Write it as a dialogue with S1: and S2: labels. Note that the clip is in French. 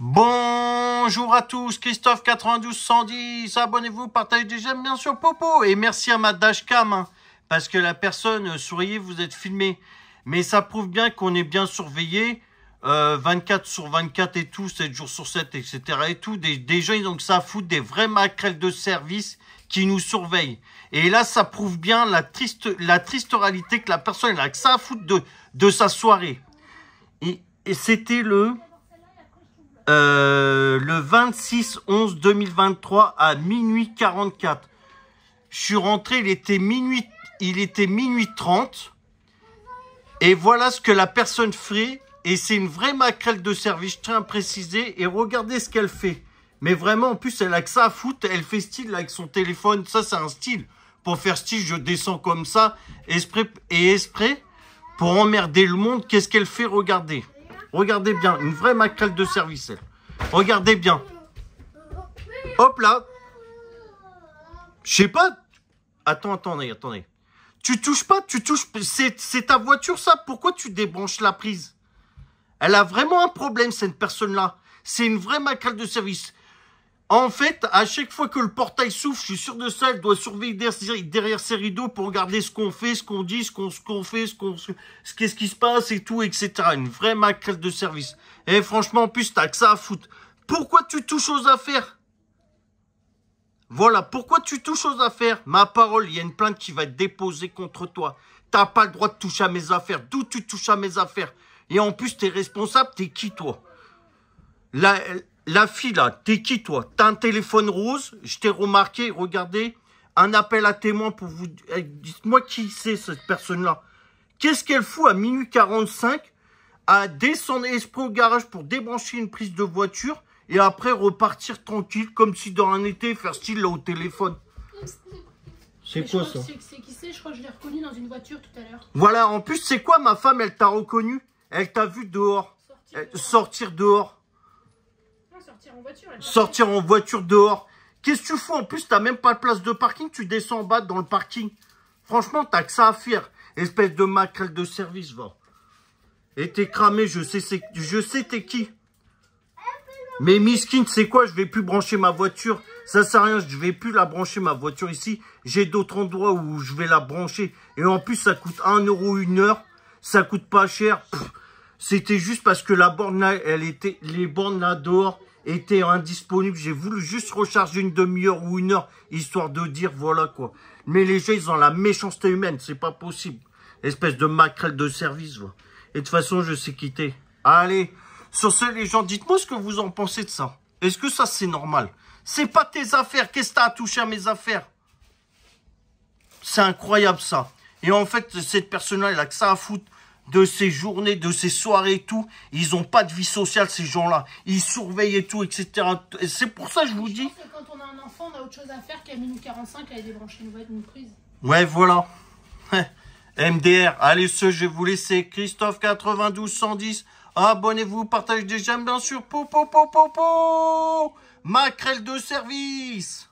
S1: Bonjour à tous, Christophe 9210, abonnez-vous, partagez des j'aime bien sûr Popo et merci à ma dashcam hein, parce que la personne, euh, souriez, vous êtes filmé. Mais ça prouve bien qu'on est bien surveillé 24 euh, sur 24 et tout, 7 jours sur 7, etc. et tout. Des, gens, ils ça fout des vrais maquerelles de service qui nous surveillent. Et là, ça prouve bien la triste, la triste réalité que la personne, elle a que ça à de, de sa soirée. et c'était le... Euh, le 26-11-2023 à minuit 44. Je suis rentré, il était minuit, il était minuit 30. Et voilà ce que la personne fait. Et c'est une vraie maquerelle de service, je tiens à préciser. Et regardez ce qu'elle fait. Mais vraiment, en plus, elle a que ça à foutre. Elle fait style avec son téléphone. Ça, c'est un style. Pour faire style, je descends comme ça. Esprit et esprit. Pour emmerder le monde, qu'est-ce qu'elle fait Regardez. Regardez bien. Une vraie maquerelle de service, elle. Regardez bien. Hop là. Je sais pas. Attends, attendez, attendez. Tu touches pas, tu touches. C'est ta voiture, ça. Pourquoi tu débranches la prise Elle a vraiment un problème, cette personne-là. C'est une vraie macale de service. En fait, à chaque fois que le portail souffle, je suis sûr de ça, elle doit surveiller derrière ses rideaux pour regarder ce qu'on fait, ce qu'on dit, ce qu'on fait, ce ce qu'est-ce qui se passe et tout, etc. Une vraie maquette de service. Et franchement, en plus, t'as que ça à foutre. Pourquoi tu touches aux affaires Voilà, pourquoi tu touches aux affaires Ma parole, il y a une plainte qui va être déposée contre toi. T'as pas le droit de toucher à mes affaires. D'où tu touches à mes affaires Et en plus, t'es responsable, t'es qui toi elle la fille là, hein, t'es qui toi T'as un téléphone rose, je t'ai remarqué, regardez, un appel à témoin pour vous... Eh, dites-moi qui c'est cette personne-là. Qu'est-ce qu'elle fout à minuit 45 à descendre esprit au garage pour débrancher une prise de voiture et après repartir tranquille comme si dans un été faire style là au téléphone C'est quoi ça C'est qui c'est Je crois que je l'ai reconnu dans une voiture tout à l'heure. Voilà, en plus c'est quoi ma femme Elle t'a reconnu Elle t'a vu dehors. sortir dehors sortir en voiture. dehors. Qu'est-ce que tu fous En plus, t'as même pas de place de parking, tu descends en bas dans le parking. Franchement, t'as que ça à faire. Espèce de maquerelle de service, va. Et t'es cramé, je sais je sais t'es qui. Mais Miskin, c'est quoi Je vais plus brancher ma voiture. Ça sert à rien, je vais plus la brancher ma voiture ici. J'ai d'autres endroits où je vais la brancher. Et en plus, ça coûte 1 euro une heure. Ça coûte pas cher. C'était juste parce que la borne elle était, les bornes là dehors, était indisponible. J'ai voulu juste recharger une demi-heure ou une heure, histoire de dire, voilà quoi. Mais les gens, ils ont la méchanceté humaine, c'est pas possible. Espèce de maquerelle de service, Et de toute façon, je sais quitter. Allez, sur ce, les gens, dites-moi ce que vous en pensez de ça. Est-ce que ça, c'est normal C'est pas tes affaires, qu'est-ce que t'as à toucher à mes affaires C'est incroyable, ça. Et en fait, cette personne-là, elle a que ça à foutre de ces journées, de ces soirées et tout. Ils n'ont pas de vie sociale, ces gens-là. Ils surveillent et tout, etc. C'est pour ça que je vous je dis... Pense que quand on a un enfant, on a autre chose à faire qu'à minuit 45 à aller débrancher une, une prise. Ouais, voilà. MDR, allez ceux, je vais vous laisser. Christophe 92 110. Abonnez-vous, partagez des j'aime bien sûr. Po, po, po, po, po. Maquerelle de service.